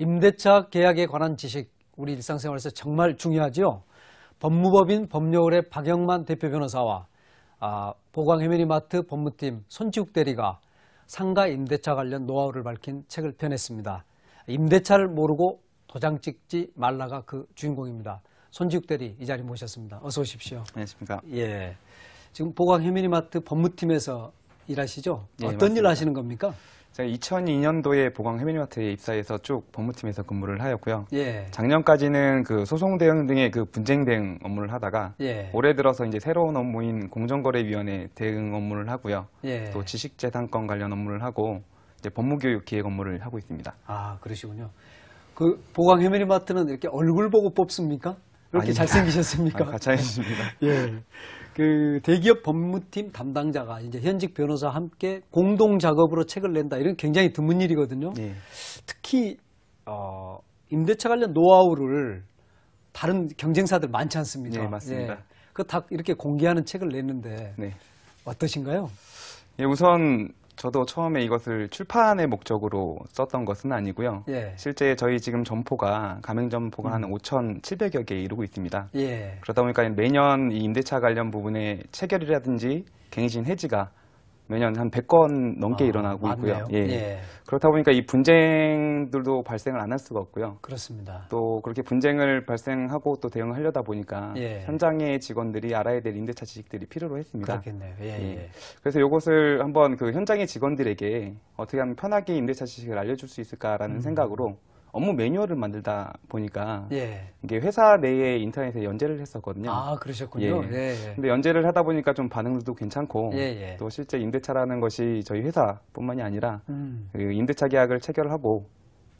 임대차 계약에 관한 지식 우리 일상생활에서 정말 중요하죠 법무법인 법률의 박영만 대표 변호사와 아, 보광해밀리마트 법무팀 손지욱 대리가 상가 임대차 관련 노하우를 밝힌 책을 펴냈습니다. 임대차를 모르고 도장 찍지 말라가 그 주인공입니다. 손지욱 대리 이 자리 모셨습니다. 어서 오십시오. 안녕하십니까. 예. 지금 보광해밀리마트 법무팀에서 일하시죠? 네, 어떤 맞습니다. 일 하시는 겁니까? 제가 2002년도에 보광 해밀리마트에 입사해서 쭉 법무팀에서 근무를 하였고요. 예. 작년까지는 그 소송 대응 등의 그 분쟁 대응 업무를 하다가 예. 올해 들어서 이제 새로운 업무인 공정거래위원회 대응 업무를 하고요. 예. 또 지식재산권 관련 업무를 하고 이제 법무교육 기획 업무를 하고 있습니다. 아 그러시군요. 그보광 해밀리마트는 이렇게 얼굴 보고 뽑습니까? 이렇게 잘생기셨습니까? 아, 가차입니다. 예. 그 대기업 법무팀 담당자가 이제 현직 변호사와 함께 공동 작업으로 책을 낸다. 이런 굉장히 드문 일이거든요. 예. 특히 어, 임대차 관련 노하우를 다른 경쟁사들 많지 않습니까? 네, 맞습니다. 예. 그다 이렇게 공개하는 책을 냈는데 네. 어떠신가요? 예, 우선 저도 처음에 이것을 출판의 목적으로 썼던 것은 아니고요. 예. 실제 저희 지금 점포가 가맹점포가 음. 한 5,700여 개에 이루고 있습니다. 예. 그러다 보니까 매년 이 임대차 관련 부분의 체결이라든지 갱신 해지가 매년 한 100건 넘게 아, 일어나고 맞네요. 있고요. 예. 예. 그렇다 보니까 이 분쟁들도 발생을 안 할 수가 없고요. 그렇습니다. 또 그렇게 분쟁을 발생하고 또 대응을 하려다 보니까 예. 현장의 직원들이 알아야 될 임대차 지식들이 필요로 했습니다. 그렇겠네요. 예, 예. 예. 그래서 이것을 한번 그 현장의 직원들에게 어떻게 하면 편하게 임대차 지식을 알려줄 수 있을까라는 음. 생각으로 업무 매뉴얼을 만들다 보니까 예. 이게 회사 내에 인터넷에 연재를 했었거든요. 아 그러셨군요. 예. 예. 예. 근데 연재를 하다 보니까 좀 반응도 괜찮고 예예. 예. 또 실제 임대차라는 것이 저희 회사뿐만이 아니라 음. 그 임대차 계약을 체결하고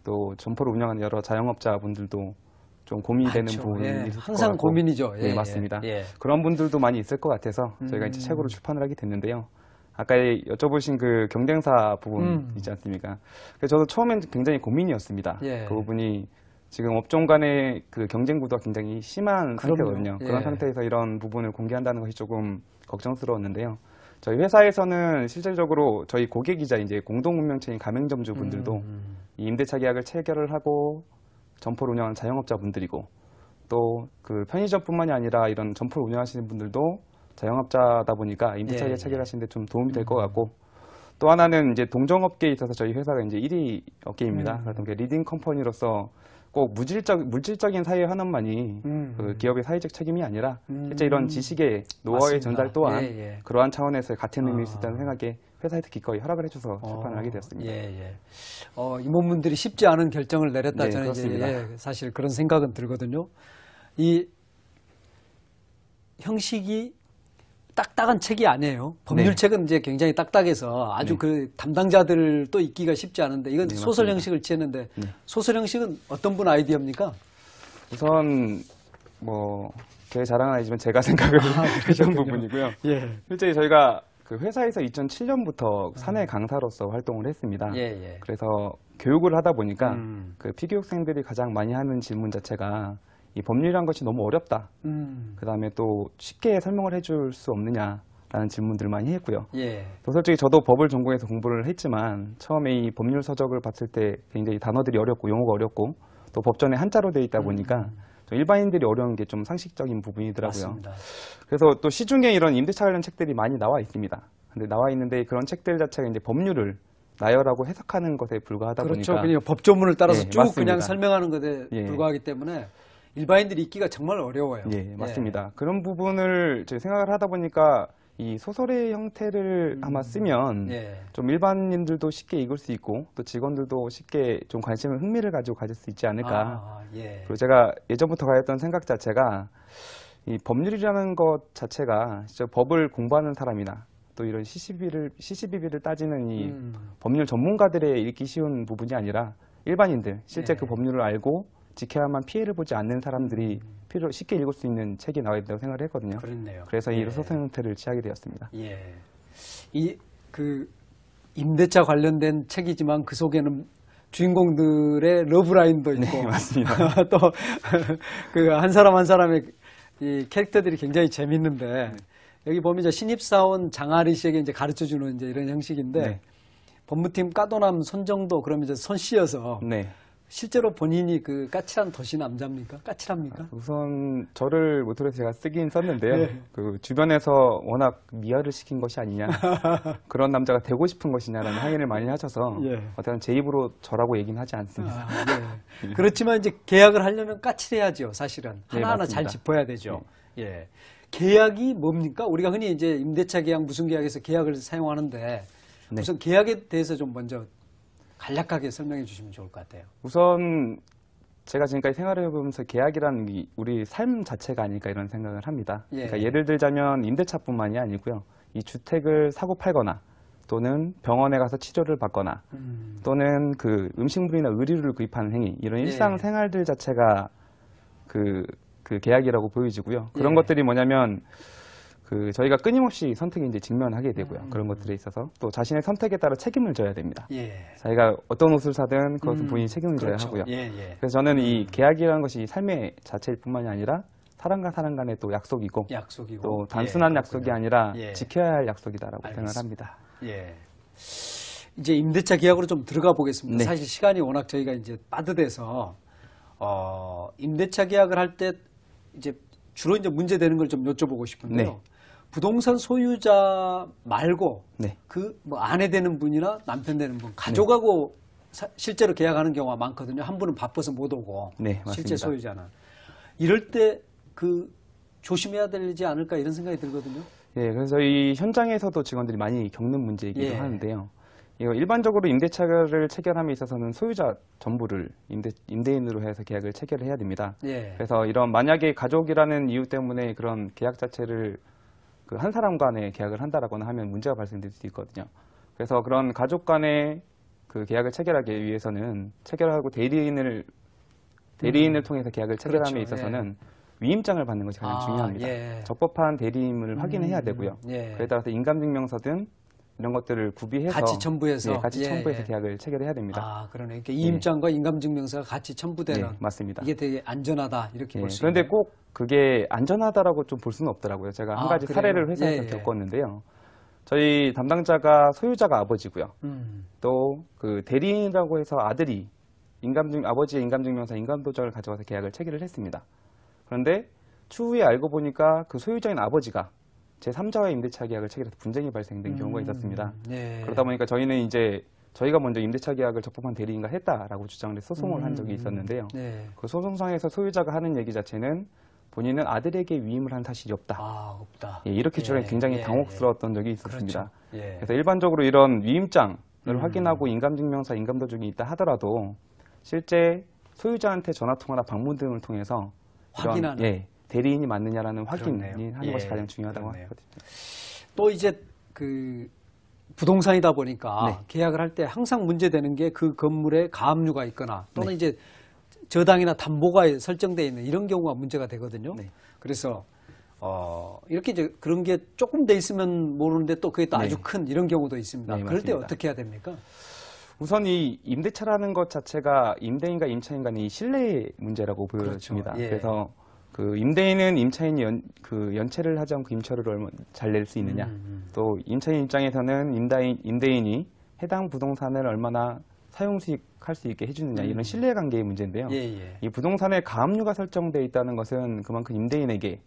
또 점포를 운영하는 여러 자영업자분들도 좀 고민이 되는 부분이 예. 있을 항상 고민이죠. 예, 네, 예. 맞습니다. 그런 분들도 많이 있을 것 같아서 저희가 음. 이제 책으로 출판을 하게 됐는데요. 아까 여쭤보신 그 경쟁사 부분 음. 있지 않습니까? 그래서 저도 처음엔 굉장히 고민이었습니다. 예. 그 부분이 지금 업종 간의 그 경쟁 구도가 굉장히 심한 그럼요. 상태거든요. 예. 그런 상태에서 이런 부분을 공개한다는 것이 조금 걱정스러웠는데요. 저희 회사에서는 실질적으로 저희 고객이자 이제 공동운명체인 가맹점주 분들도 음. 음. 임대차 계약을 체결을 하고 점포를 운영하는 자영업자 분들이고 또 그 편의점뿐만이 아니라 이런 점포를 운영하시는 분들도 자영업자다 보니까 임대차에 네. 예. 체결하시는데 좀 도움이 될것 음. 같고 또 하나는 이제 동종업계에 있어서 저희 회사가 이제 1위 업계입니다. 음. 그래서 리딩 컴퍼니로서 꼭 무질적, 물질적인 사회 환원만이 음. 그 기업의 사회적 책임이 아니라 음. 실제 이런 지식의 노하우의 전달 또한 예, 예. 그러한 차원에서 같은 의미일 수 있다는 아. 생각에 회사에서 기꺼이 허락을 해줘서 재판을 어. 하게 되었습니다. 예, 예. 어, 임원분들이 쉽지 않은 결정을 내렸다 네, 저는 그렇습니다. 이제 예, 사실 그런 생각은 들거든요. 이 형식이 딱딱한 책이 아니에요. 법률책은 네. 이제 굉장히 딱딱해서 아주 네. 그 담당자들 도읽기가 쉽지 않은데 이건 네, 소설 형식을 취했는데 네. 소설 형식은 어떤 분 아이디어입니까? 우선 뭐 제 자랑은 아니지만 제가 생각을 아, 했던 부분이고요. 예. 실제 저희가 그 회사에서 2007년부터 아. 사내 강사로서 활동을 했습니다. 예, 예. 그래서 교육을 하다 보니까 음. 그 피규어 학생들이 가장 많이 하는 질문 자체가 이 법률이란 것이 너무 어렵다. 음. 그 다음에 또 쉽게 설명을 해줄 수 없느냐라는 질문들 많이 했고요. 예. 또 솔직히 저도 법을 전공해서 공부를 했지만 처음에 이 법률 서적을 봤을 때 굉장히 단어들이 어렵고 용어가 어렵고 또 법전에 한자로 돼 있다 보니까 음. 일반인들이 어려운 게 좀 상식적인 부분이더라고요. 맞습니다. 그래서 또 시중에 이런 임대차 관련 책들이 많이 나와 있습니다. 근데 나와 있는데 그런 책들 자체가 이제 법률을 나열하고 해석하는 것에 불과하다 그렇죠. 보니까 그렇죠. 그냥 법조문을 따라서 예, 쭉 맞습니다. 그냥 설명하는 것에 예. 불과하기 때문에 일반인들이 읽기가 정말 어려워요. 예, 네. 맞습니다. 예. 그런 부분을 저희 생각을 하다 보니까 이 소설의 형태를 음. 아마 쓰면 예. 좀 일반인들도 쉽게 읽을 수 있고 또 직원들도 쉽게 좀 관심을 흥미를 가지고 가질 수 있지 않을까. 아, 예. 그리고 제가 예전부터 가했던 생각 자체가 이 법률이라는 것 자체가 진짜 법을 공부하는 사람이나 또 이런 시시비를 시시비비를 따지는 이 음. 법률 전문가들의 읽기 쉬운 부분이 아니라 일반인들 실제 예. 그 법률을 알고 지켜야만 피해를 보지 않는 사람들이 필요 쉽게 읽을 수 있는 책이 나와야 된다고 생각을 했거든요. 그렇네요. 그래서 예. 이 소설 형태를 취하게 되었습니다. 예. 이 그 임대차 관련된 책이지만 그 속에는 주인공들의 러브라인도 있고 네, 맞습니다. 또 그 한 사람 한 사람의 이 캐릭터들이 굉장히 재밌는데 네. 여기 보면 이제 신입사원 장아리 씨에게 이제 가르쳐 주는 이제 이런 형식인데 네. 법무팀 까도남 손정도 그러면 이제 손 씌어서 네. 실제로 본인이 그 까칠한 도시 남자입니까? 까칠합니까? 아, 우선 저를 모토로 제가 쓰긴 썼는데요. 네. 그 주변에서 워낙 미화를 시킨 것이 아니냐, 그런 남자가 되고 싶은 것이냐라는 항의를 많이 하셔서 예. 어떤 제 입으로 저라고 얘기는 하지 않습니다. 아, 네. 그렇지만 이제 계약을 하려면 까칠해야죠, 사실은 네, 하나하나 네, 잘 짚어야 되죠. 네. 예. 계약이 뭡니까? 우리가 흔히 이제 임대차 계약, 무슨 계약에서 계약을 사용하는데 네. 우선 계약에 대해서 좀 먼저 간략하게 설명해 주시면 좋을 것 같아요. 우선 제가 지금까지 생활을 해보면서 계약이라는 게 우리 삶 자체가 아닐까 이런 생각을 합니다. 예. 그러니까 예를 들자면 임대차뿐만이 아니고요. 이 주택을 사고 팔거나 또는 병원에 가서 치료를 받거나 음. 또는 그 음식물이나 의류를 구입하는 행위 이런 예. 일상 생활들 자체가 그, 그 계약이라고 보여지고요. 그런 예. 것들이 뭐냐면 그 저희가 끊임없이 선택에 이제 직면하게 되고요. 음. 그런 것들에 있어서 또 자신의 선택에 따라 책임을 져야 됩니다. 예. 자기가 어떤 옷을 사든 그것은 음. 본인이 책임을 져야 그렇죠. 하고요. 예, 예. 그래서 저는 이 음. 계약이라는 것이 삶의 자체일 뿐만이 아니라 사람과 사람 간의 또 약속이고, 약속이고. 또 단순한 예, 약속이 아니라 예. 지켜야 할 약속이다라고 생각을 합니다. 예. 이제 임대차 계약으로 좀 들어가 보겠습니다. 네. 사실 시간이 워낙 저희가 이제 빠듯해서 어, 임대차 계약을 할 때 이제 주로 이제 문제되는 걸 좀 여쭤보고 싶은데요. 네. 부동산 소유자 말고 네. 그뭐 아내 되는 분이나 남편 되는 분 네. 가족하고 네. 사, 실제로 계약하는 경우가 많거든요. 한 분은 바빠서 못 오고 네, 실제 소유자는 이럴 때 그 조심해야 되지 않을까 이런 생각이 들거든요. 예, 그래서 이 현장에서도 직원들이 많이 겪는 문제이기도 예. 하는데요. 일반적으로 임대차를 체결함에 있어서는 소유자 전부를 임대, 임대인으로 해서 계약을 체결해야 됩니다. 예. 그래서 이런 만약에 가족이라는 이유 때문에 그런 계약 자체를 그한 사람 간의 계약을 한다라거나 하면 문제가 발생될 수도 있거든요. 그래서 그런 가족 간의 그 계약을 체결하기 위해서는 체결하고 대리인을 대리인을 음. 통해서 계약을 체결함에 그렇죠. 있어서는 예. 위임장을 받는 것이 가장 아, 중요합니다. 예. 적법한 대리인을 음. 확인해야 되고요. 예. 그에 따라서 인감증명서든 이런 것들을 구비해서 같이 첨부해서 네, 같이 예, 첨부해서 예, 계약을 체결해야 됩니다. 아 그러네. 그러니까 이임장과 예. 네. 인감증명서가 같이 첨부되는 네, 맞습니다. 이게 되게 안전하다 이렇게 볼 수 있는. 그런데 꼭 그게 안전하다라고 좀 볼 수는 없더라고요. 제가 한 아, 가지 그래요? 사례를 회사에서 겪었는데요. 저희 담당자가 소유자가 아버지고요. 음. 또그 대리인이라고 해서 아들이 인감증 아버지의 인감증명서 인감도장을 가져와서 계약을 체결을 했습니다. 그런데 추후에 알고 보니까 그 소유자인 아버지가 제3자와의 임대차 계약을 체결해서 분쟁이 발생된 음. 경우가 있었습니다. 네. 그러다 보니까 저희는 이제 저희가 먼저 임대차 계약을 적법한 대리인가 했다라고 주장을 해서 소송을 음. 한 적이 음, 있었는데요. 네. 그 소송상에서 소유자가 하는 얘기 자체는 본인은 아들에게 위임을 한 사실이 없다. 아, 없다. 예, 이렇게 예, 주장이 예, 굉장히 예, 당혹스러웠던 적이 그렇죠. 있었습니다. 그렇죠. 그래서 일반적으로 이런 위임장을 음. 확인하고 인감증명서, 인감도중이 있다 하더라도 실제 소유자한테 전화통화나 방문 등을 통해서 확인하는 예, 대리인이 맞느냐라는 확인을 하는 예, 것이 가장 중요하다고 그요 하거든요. 또 이제 그 부동산이다 보니까 네. 계약을 할 때 항상 문제되는 게 그 건물에 가압류가 있거나 또는 네. 이제 저당이나 담보가 설정되어 있는 이런 경우가 문제가 되거든요. 네. 그래서 어, 이렇게 이제 그런 게 조금 돼 있으면 모르는데 또 그게 또 아주 네. 큰 이런 경우도 있습니다. 네, 그럴 때 어떻게 해야 됩니까? 우선 이 임대차라는 것 자체가 임대인과 임차인 간의 신뢰의 문제라고 보여집니다. 그렇죠. 예. 그래서 그 임대인은 임차인이 연, 그 연체를 하자면 그 임차료를 얼마 잘 낼 수 있느냐. 음, 음, 음. 또 임차인 입장에서는 임대인, 임대인이 해당 부동산을 얼마나 사용 수익할 수 있게 해주느냐 이런 음. 신뢰 관계의 문제인데요. 예, 예. 이 부동산의 가압류가 설정돼 있다는 것은 그만큼 임대인에게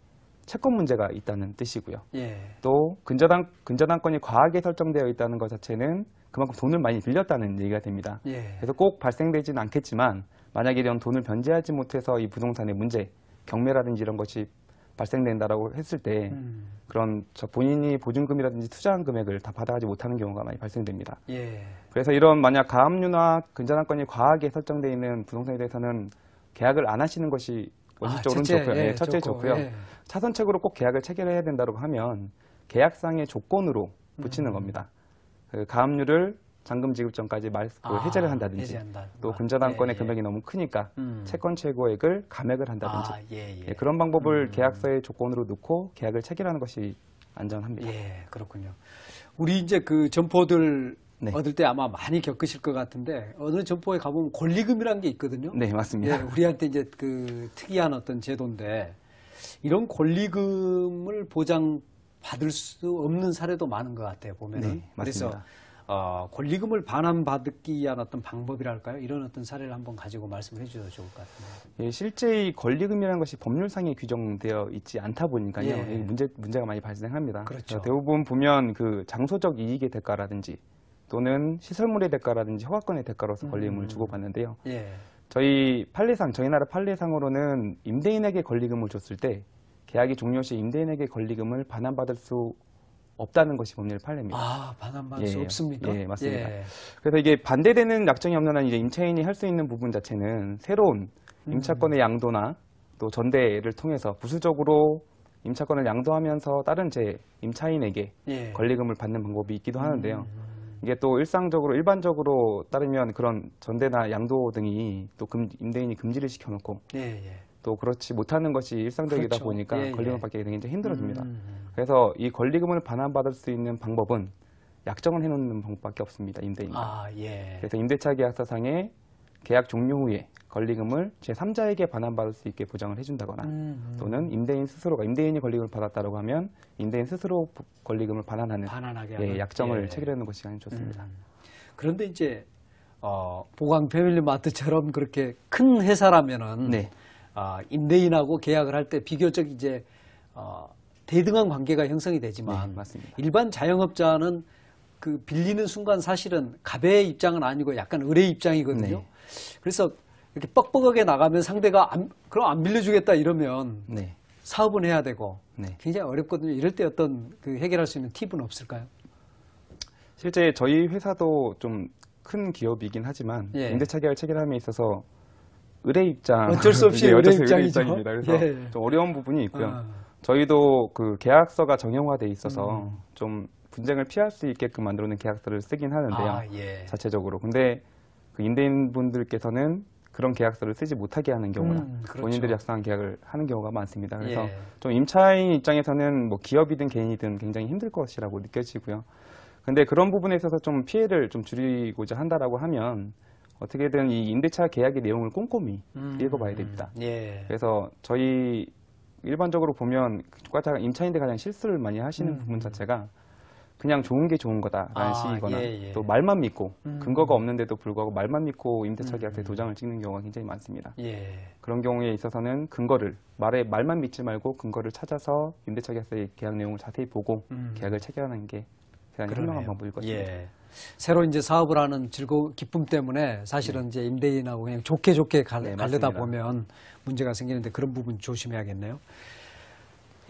채권 문제가 있다는 뜻이고요. 예. 또 근저당 근저당권이 과하게 설정되어 있다는 것 자체는 그만큼 돈을 많이 빌렸다는 얘기가 됩니다. 예. 그래서 꼭 발생되지는 않겠지만 만약에 이런 돈을 변제하지 못해서 이 부동산의 문제 경매라든지 이런 것이 발생된다라고 했을 때 음. 그런 저 본인이 보증금이라든지 투자한 금액을 다 받아가지 못하는 경우가 많이 발생됩니다. 예. 그래서 이런 만약 가압류나 근저당권이 과하게 설정돼 있는 부동산에 대해서는 계약을 안 하시는 것이 원칙적으로 아, 첫째, 좋고요. 예, 예, 첫째 좋고, 좋고요. 예. 차선책으로 꼭 계약을 체결해야 된다고 하면 계약상의 조건으로 붙이는 음. 겁니다. 그 가압류를 잔금 지급 전까지 말, 그 아, 해제를 한다든지 아, 또 금자당권의 예, 예. 금액이 너무 크니까 음. 채권 최고액을 감액을 한다든지 아, 예, 예. 예 그런 방법을 음. 계약서의 조건으로 넣고 계약을 체결하는 것이 안전합니다. 예, 그렇군요. 우리 이제 그 점포들 네. 얻을 때 아마 많이 겪으실 것 같은데 어느 점포에 가보면 권리금이라는 게 있거든요. 네, 맞습니다. 예, 우리한테 이제 그 특이한 어떤 제도인데 이런 권리금을 보장 받을 수 없는 사례도 많은 것 같아요 보면 네, 맞습니다. 그래서 어, 권리금을 반환받기 위한 어떤 방법이랄까요? 이런 어떤 사례를 한번 가지고 말씀을 해주셔도 좋을 것 같아요. 예, 실제 이 권리금이라는 것이 법률상에 규정되어 있지 않다 보니까요. 예. 문제, 문제가 많이 발생합니다. 그렇죠. 대부분 보면 그 장소적 이익의 대가라든지 또는 시설물의 대가라든지 허가권의 대가로서 권리금을 음. 주고받는데요. 예. 저희 판례상, 저희 나라 판례상으로는 임대인에게 권리금을 줬을 때 계약이 종료 시 임대인에게 권리금을 반환받을 수 없다는 것이 법률 판례입니다. 아, 반환방수 예, 없습니까? 예, 맞습니다. 예. 그래서 이게 반대되는 약정이 없는 한 이제 임차인이 할 수 있는 부분 자체는 새로운 음. 임차권의 양도나 또 전대를 통해서 부수적으로 임차권을 양도하면서 다른 제 임차인에게 예. 권리금을 받는 방법이 있기도 하는데요. 음. 음, 음. 이게 또 일상적으로 일반적으로 따르면 그런 전대나 양도 등이 또 금, 임대인이 금지를 시켜놓고 예, 예. 또 그렇지 못하는 것이 일상적이다 그렇죠. 보니까 예, 권리금을 예. 받기 굉장히 힘들어집니다. 음, 음, 음. 그래서 이 권리금을 반환받을 수 있는 방법은 약정을 해놓는 방법밖에 없습니다. 임대인과. 아, 예. 그래서 임대차 계약서상에 계약 종료 후에 권리금을 제3자에게 반환받을 수 있게 보장을 해준다거나 음, 음. 또는 임대인 스스로가 임대인이 권리금을 받았다고 하면 임대인 스스로 권리금을 반환하는 예, 약정을 예. 체결하는 것이 가장 좋습니다. 음, 음. 그런데 이제 어, 보강 패밀리 마트처럼 그렇게 큰 회사라면은 네. 아, 임대인하고 계약을 할 때 비교적 이제 어, 대등한 관계가 형성이 되지만 네, 맞습니다. 일반 자영업자는 그 빌리는 순간 사실은 갑의 입장은 아니고 약간 의뢰 입장이거든요. 네. 그래서 이렇게 뻑뻑하게 나가면 상대가 안, 그럼 안 빌려주겠다 이러면 네. 사업은 해야 되고 네. 굉장히 어렵거든요. 이럴 때 어떤 그 해결할 수 있는 팁은 없을까요? 실제 저희 회사도 좀 큰 기업이긴 하지만 예. 임대차 계약 체결함에 있어서 의뢰 입장 어쩔 수 없이 의뢰, 입장입니다 그래서 예. 좀 어려운 부분이 있고요. 아. 저희도 그 계약서가 정형화돼 있어서 음. 좀 분쟁을 피할 수 있게끔 만들어놓은 계약서를 쓰긴 하는데요. 아, 예. 자체적으로. 근데 그 임대인분들께서는 그런 계약서를 쓰지 못하게 하는 경우나 음, 그렇죠. 본인들이 작성한 계약을 하는 경우가 많습니다. 그래서 예. 좀 임차인 입장에서는 뭐 기업이든 개인이든 굉장히 힘들 것이라고 느껴지고요. 근데 그런 부분에 있어서 좀 피해를 좀 줄이고자 한다라고 하면 어떻게든 이 임대차 계약의 내용을 꼼꼼히 음, 읽어봐야 됩니다. 예. 그래서 저희 일반적으로 보면 과자 임차인들 가장 실수를 많이 하시는 음, 부분 자체가 그냥 좋은 게 좋은 거다라는 아, 식이거나 예, 예. 또 말만 믿고 음. 근거가 없는데도 불구하고 말만 믿고 임대차 음. 계약서에 도장을 찍는 경우가 굉장히 많습니다. 예. 그런 경우에 있어서는 근거를 말에 말만 믿지 말고 근거를 찾아서 임대차 계약서의 계약 내용을 자세히 보고 음. 계약을 체결하는 게 대단 그러네요. 현명한 방법일 것 같습니다. 예. 새로 이제 사업을 하는 즐거 기쁨 때문에 사실은 네. 이제 임대인하고 그냥 좋게 좋게 갈, 네, 갈려다 보면 문제가 생기는데 그런 부분 조심해야겠네요.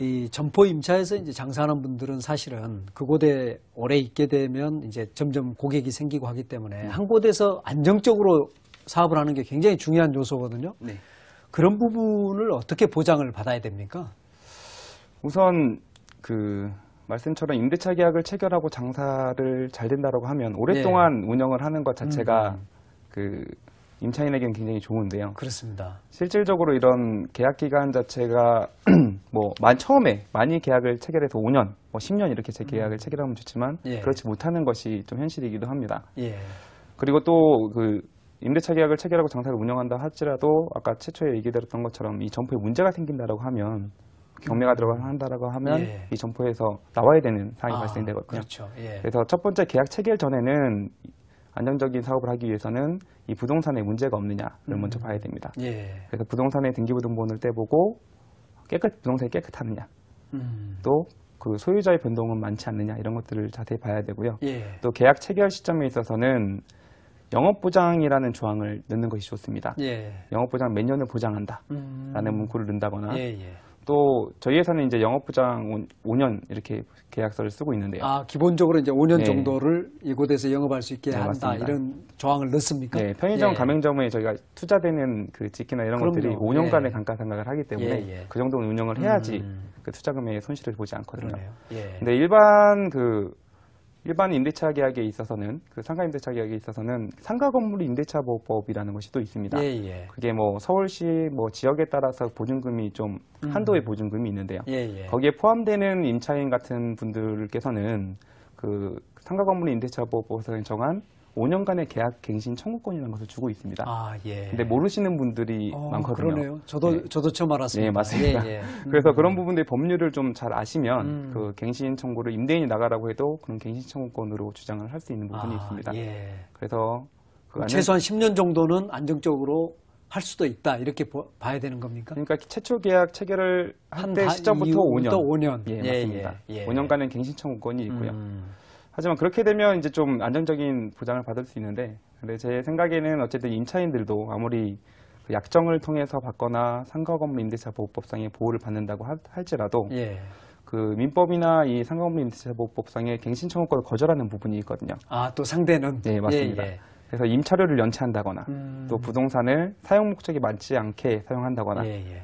이 점포 임차에서 이제 장사하는 분들은 사실은 그곳에 오래 있게 되면 이제 점점 고객이 생기고 하기 때문에 음. 한 곳에서 안정적으로 사업을 하는 게 굉장히 중요한 요소거든요. 네. 그런 부분을 어떻게 보장을 받아야 됩니까? 우선 그 말씀처럼 임대차 계약을 체결하고 장사를 잘 된다라고 하면 오랫동안 네. 운영을 하는 것 자체가 음. 음. 그 임차인에게는 굉장히 좋은데요. 그렇습니다. 실질적으로 이런 계약 기간 자체가 뭐 만 처음에 많이 계약을 체결해서 5년, 뭐 10년 이렇게 제 음. 계약을 체결하면 좋지만 예. 그렇지 못하는 것이 좀 현실이기도 합니다. 예. 그리고 또 그 임대차 계약을 체결하고 장사를 운영한다 할지라도 아까 최초에 얘기드렸던 것처럼 이 점포에 문제가 생긴다라고 하면 경매가 들어가서 한다라고 하면 예. 이 점포에서 나와야 되는 상황이 아, 발생되거든요. 그렇죠. 예. 그래서 첫 번째 계약 체결 전에는 안정적인 사업을 하기 위해서는 이 부동산에 문제가 없느냐를 음. 먼저 봐야 됩니다. 예. 그래서 부동산의 등기부등본을 떼보고 깨끗 부동산이 깨끗하느냐, 음. 또그 소유자의 변동은 많지 않느냐 이런 것들을 자세히 봐야 되고요. 예. 또 계약 체결 시점에 있어서는 영업보장이라는 조항을 넣는 것이 좋습니다. 예. 영업보장 몇 년을 보장한다라는 음. 문구를 넣는다거나 예, 또 저희 회사는 이제 영업부장 5년 이렇게 계약서를 쓰고 있는데요. 아 기본적으로 이제 5년 네. 정도를 이곳에서 영업할 수 있게 네, 한다 맞습니다. 이런 조항을 넣습니까? 네, 편의점 예. 가맹점에 저희가 투자되는 그 직기나 이런 그럼요. 것들이 5년간의 예. 감가상각을 하기 때문에 예, 예. 그 정도는 운영을 해야지 음. 그 투자금의 손실을 보지 않거든요. 그러요 예. 근데 일반 그 일반 임대차 계약에 있어서는 그 상가 임대차 계약에 있어서는 상가 건물 임대차 보호법이라는 것이 또 있습니다. 예, 예. 그게 뭐 서울시 뭐 지역에 따라서 보증금이 좀 음. 한도의 음. 보증금이 있는데요. 예, 예, 거기에 포함되는 임차인 같은 분들께서는 그 상가 건물 임대차 보호법에 정한 5년간의 계약 갱신 청구권이라는 것을 주고 있습니다. 아, 예. 근데 모르시는 분들이 어, 많거든요. 그러네요. 저도, 예. 저도 처음 알았습니다. 예, 맞습니다. 예, 예. 그래서 음. 그런 부분들 법률을 좀 잘 아시면 음. 그 갱신 청구를 임대인이 나가라고 해도 그런 갱신 청구권으로 주장을 할 수 있는 아, 부분이 아, 있습니다. 예. 그래서 그 최소한 10년 정도는 안정적으로 할 수도 있다 이렇게 보, 봐야 되는 겁니까? 그러니까 최초 계약 체결을 한 때 시점부터 5년. 5년. 예, 예 맞습니다. 예, 예. 5년간의 갱신 청구권이 있고요. 음. 하지만 그렇게 되면 이제 좀 안정적인 보장을 받을 수 있는데 근데 제 생각에는 어쨌든 임차인들도 아무리 그 약정을 통해서 받거나 상가건물 임대차 보호법상의 보호를 받는다고 하, 할지라도 예. 그 민법이나 이 상가건물 임대차 보호법상의 갱신 청구권을 거절하는 부분이 있거든요. 아또 상대는 네 맞습니다. 예, 예. 그래서 임차료를 연체한다거나 음... 또 부동산을 사용 목적이 맞지 않게 사용한다거나 예, 예.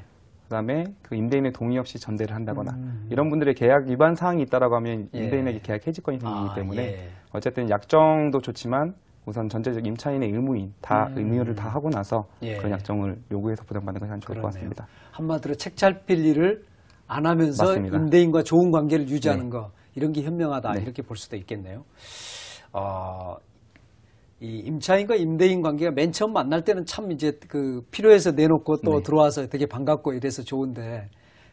그다음에 그 임대인의 동의 없이 전대를 한다거나 음. 이런 분들의 계약 위반 사항이 있다라고 하면 예. 임대인에게 계약 해지권이 생기기 때문에 예. 어쨌든 약정도 좋지만 우선 전체적 임차인의 의무인 다 음. 의무를 다 하고 나서 예. 그런 약정을 요구해서 부담받는 것이 가장 좋을 그러네요. 것 같습니다. 한마디로 책 잘빌 일을 안 하면서 맞습니다. 임대인과 좋은 관계를 유지하는 네. 거 이런 게 현명하다 네. 이렇게 볼 수도 있겠네요. 어, 이 임차인과 임대인 관계가 맨 처음 만날 때는 참 이제 그 필요해서 내놓고 또 네. 들어와서 되게 반갑고 이래서 좋은데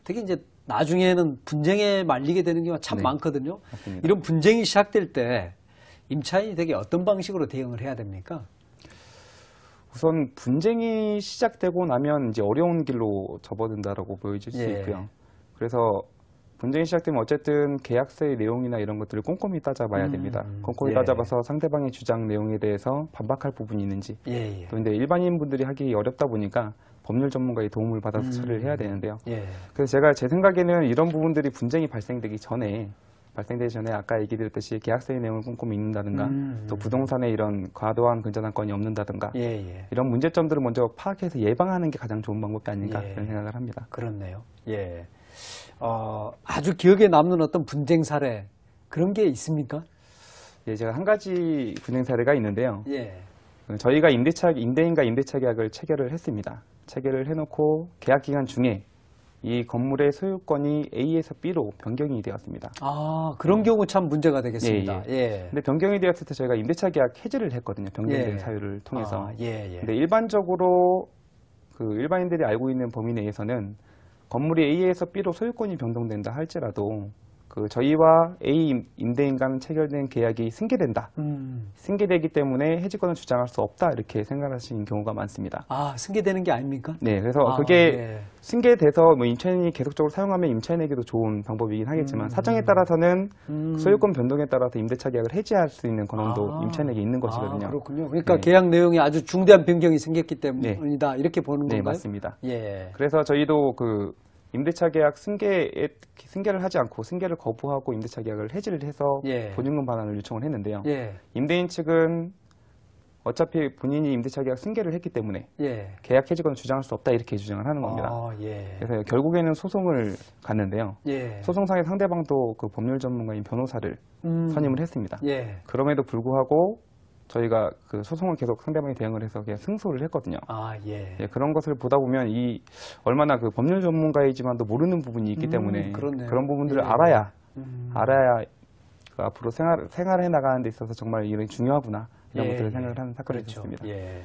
되게 이제 나중에는 분쟁에 말리게 되는 경우가 참 네. 많거든요. 맞습니다. 이런 분쟁이 시작될 때 임차인이 되게 어떤 방식으로 대응을 해야 됩니까? 우선 분쟁이 시작되고 나면 이제 어려운 길로 접어든다라고 보여질 수 예. 있고요. 그래서 분쟁이 시작되면 어쨌든 계약서의 내용이나 이런 것들을 꼼꼼히 따져봐야 음. 됩니다. 꼼꼼히 음. 예. 따져봐서 상대방의 주장 내용에 대해서 반박할 부분이 있는지 예, 예. 또 근데 일반인 분들이 하기 어렵다 보니까 법률 전문가의 도움을 받아서 음. 처리를 해야 되는데요. 예. 그래서 제가 제 생각에는 이런 부분들이 분쟁이 발생되기 전에 발생되기 전에 아까 얘기 드렸듯이 계약서의 내용을 꼼꼼히 읽는다든가 음. 또 음. 부동산에 이런 과도한 근저당 건이 없는다든가 예, 예. 이런 문제점들을 먼저 파악해서 예방하는 게 가장 좋은 방법이 아닌가 그런 생각을 합니다. 그렇네요. 예. 어, 아주 기억에 남는 어떤 분쟁 사례 그런 게 있습니까? 예, 제가 한 가지 분쟁 사례가 있는데요. 예. 음, 저희가 임대차 임대인과 임대차 계약을 체결을 했습니다. 체결을 해놓고 계약 기간 중에 이 건물의 소유권이 A에서 B로 변경이 되었습니다. 아 그런 음. 경우 참 문제가 되겠습니다. 예, 예. 예. 근데 변경이 되었을 때 저희가 임대차 계약 해지를 했거든요. 변경된 예. 사유를 통해서. 아, 예, 예. 근데 일반적으로 그 일반인들이 알고 있는 범위 내에서는 건물이 A에서 B로 소유권이 변동된다 할지라도 그 저희와 A 임대인 간 체결된 계약이 승계된다. 음. 승계되기 때문에 해지권을 주장할 수 없다 이렇게 생각하시는 경우가 많습니다. 아 승계되는 게 아닙니까? 네, 그래서 아, 그게 네. 승계돼서 뭐 임차인이 계속적으로 사용하면 임차인에게도 좋은 방법이긴 하겠지만 음. 사정에 따라서는 음. 소유권 변동에 따라서 임대차 계약을 해지할 수 있는 권한도 아. 임차인에게 있는 아, 것이거든요. 아, 그렇군요. 그러니까 네. 계약 내용이 아주 중대한 변경이 생겼기 때문이다 네. 이렇게 보는 네, 건가요? 네, 맞습니다. 예. 그래서 저희도 그 임대차 계약 승계에 승계를 하지 않고 승계를 거부하고 임대차 계약을 해지를 해서 예. 본인금 반환을 요청을 했는데요. 예. 임대인 측은 어차피 본인이 임대차 계약 승계를 했기 때문에 예. 계약 해지건 주장할 수 없다 이렇게 주장을 하는 겁니다. 아, 예. 그래서 결국에는 소송을 갔는데요. 예. 소송상의 상대방도 그 법률 전문가인 변호사를 음. 선임을 했습니다. 예. 그럼에도 불구하고 저희가 그 소송을 계속 상대방이 대응을 해서 그냥 승소를 했거든요. 아, 예. 예. 그런 것을 보다 보면 이 얼마나 그 법률 전문가이지만도 모르는 부분이 있기 음, 때문에 그렇네요. 그런 부분들을 예. 알아야 음. 알아야 그 앞으로 생활 생활해 나가는 데 있어서 정말 이런 중요하구나 이런 예, 것들을 예. 생각을 하는 사건이 그 그렇죠. 었습니다 예.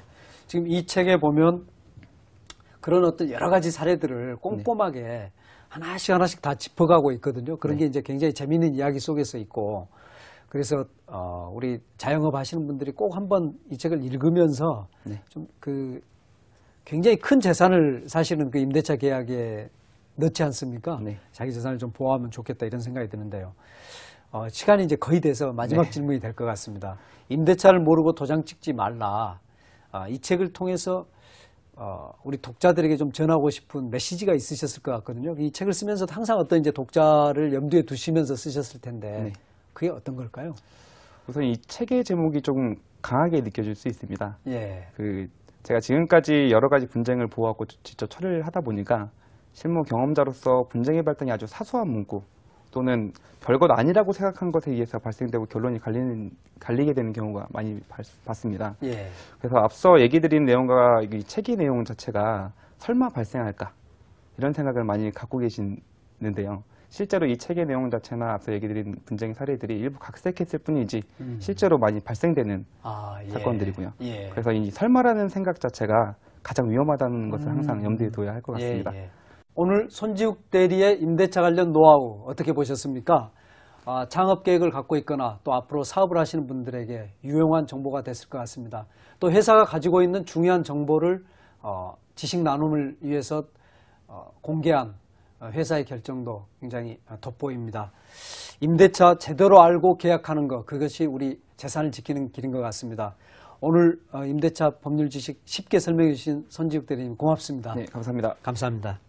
지금 이 책에 보면 그런 어떤 여러 가지 사례들을 네. 꼼꼼하게 네. 하나씩 하나씩 다 짚어가고 있거든요. 그런 네. 게 이제 굉장히 재미있는 이야기 속에서 있고 그래서 어, 우리 자영업 하시는 분들이 꼭 한번 이 책을 읽으면서 네. 좀그 굉장히 큰 재산을 사실은 그 임대차 계약에 넣지 않습니까? 네. 자기 재산을 좀 보호하면 좋겠다 이런 생각이 드는데요. 어, 시간이 이제 거의 돼서 마지막 네. 질문이 될 것 같습니다. 임대차를 모르고 도장 찍지 말라. 어, 이 책을 통해서 어, 우리 독자들에게 좀 전하고 싶은 메시지가 있으셨을 것 같거든요. 이 책을 쓰면서 항상 어떤 이제 독자를 염두에 두시면서 쓰셨을 텐데 네. 그게 어떤 걸까요? 우선 이 책의 제목이 조금 강하게 느껴질 수 있습니다. 예. 그 제가 지금까지 여러 가지 분쟁을 보호하고 직접 처리를 하다 보니까 실무 경험자로서 분쟁의 발단이 아주 사소한 문구 또는 별것 아니라고 생각한 것에 의해서 발생되고 결론이 갈리는, 갈리게 되는 경우가 많이 봤습니다. 예. 그래서 앞서 얘기 드린 내용과 이 책의 내용 자체가 설마 발생할까 이런 생각을 많이 갖고 계시는데요. 실제로 이 책의 내용 자체나 앞서 얘기드린 분쟁 사례들이 일부 각색했을 뿐이지 음. 실제로 많이 발생되는 아, 예. 사건들이고요. 예. 그래서 이 설마라는 생각 자체가 가장 위험하다는 음. 것을 음. 항상 염두에 둬야 할것 예, 같습니다. 예, 오늘 손지욱 대리의 임대차 관련 노하우 어떻게 보셨습니까? 아, 창업 계획을 갖고 있거나 또 앞으로 사업을 하시는 분들에게 유용한 정보가 됐을 것 같습니다. 또 회사가 가지고 있는 중요한 정보를 어, 지식 나눔을 위해서 어, 공개한 어, 회사의 결정도 굉장히 어, 돋보입니다. 임대차 제대로 알고 계약하는 것 그것이 우리 재산을 지키는 길인 것 같습니다. 오늘 어, 임대차 법률 지식 쉽게 설명해 주신 선지욱 대리님 고맙습니다. 네, 감사합니다. 감사합니다.